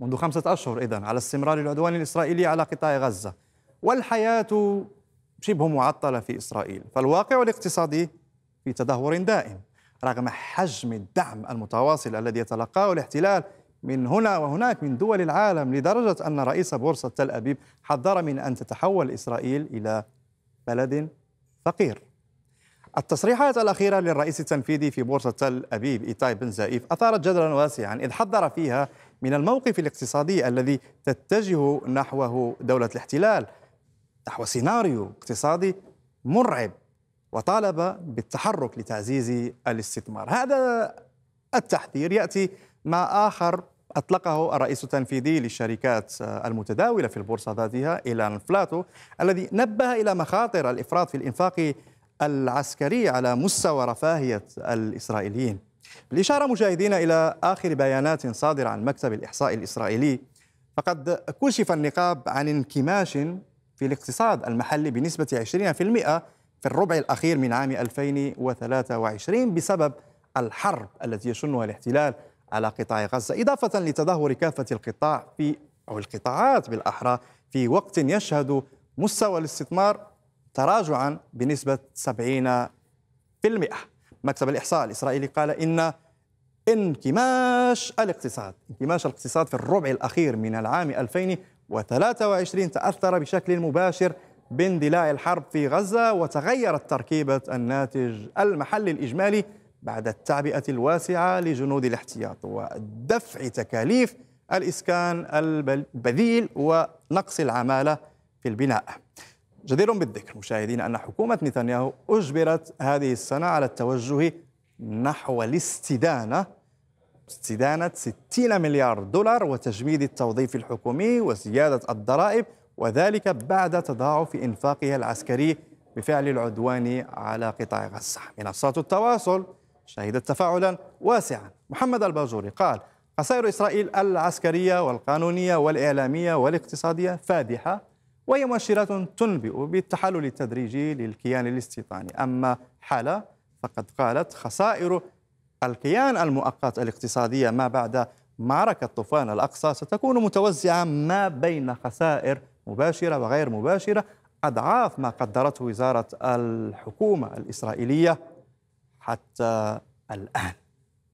منذ خمسة أشهر إذن على استمرار العدوان الإسرائيلي على قطاع غزة والحياة شبه معطلة في إسرائيل فالواقع الاقتصادي في تدهور دائم رغم حجم الدعم المتواصل الذي يتلقاه الاحتلال من هنا وهناك من دول العالم لدرجة أن رئيس بورصة تل أبيب حذر من أن تتحول إسرائيل إلى بلد فقير التصريحات الأخيرة للرئيس التنفيذي في بورصة تل أبيب إيتاي بن زائف أثارت جدلا واسعا إذ حذر فيها من الموقف الاقتصادي الذي تتجه نحوه دولة الاحتلال نحو سيناريو اقتصادي مرعب وطالب بالتحرك لتعزيز الاستثمار هذا التحذير يأتي مع آخر أطلقه الرئيس التنفيذي للشركات المتداولة في البورصة ذاتها إيلان فلاتو الذي نبه إلى مخاطر الإفراط في الإنفاق العسكري على مستوى رفاهية الإسرائيليين بالإشارة مشاهدينا إلى آخر بيانات صادرة عن مكتب الإحصاء الإسرائيلي فقد كشف النقاب عن انكماش في الاقتصاد المحلي بنسبة 20% في الربع الأخير من عام 2023 بسبب الحرب التي يشنها الاحتلال على قطاع غزة إضافة لتدهور كافة القطاع في أو القطاعات بالأحرى في وقت يشهد مستوى الاستثمار تراجعا بنسبة 70% مكتب الإحصاء الإسرائيلي قال إن انكماش الاقتصاد انكماش الاقتصاد في الربع الأخير من العام 2023 تأثر بشكل مباشر باندلاع الحرب في غزة وتغيرت تركيبة الناتج المحلي الإجمالي بعد التعبئة الواسعة لجنود الاحتياط ودفع تكاليف الإسكان البذيل ونقص العمالة في البناء جدير بالذكر مشاهدينا أن حكومة نتنياهو أجبرت هذه السنة على التوجه نحو الاستدانة استدانة 60 مليار دولار وتجميد التوظيف الحكومي وزيادة الضرائب وذلك بعد تضاعف إنفاقها العسكري بفعل العدوان على قطاع غزة منصات التواصل شهدت تفاعلا واسعا محمد الباجوري قال خسائر إسرائيل العسكرية والقانونية والإعلامية والاقتصادية فادحة وهي مؤشرات تنبئ بالتحلل التدريجي للكيان الاستيطاني أما حالة فقد قالت خسائر الكيان المؤقت الاقتصادية ما بعد معركة طوفان الأقصى ستكون متوزعة ما بين خسائر مباشرة وغير مباشرة أضعاف ما قدرته وزارة الحكومة الإسرائيلية حتى الآن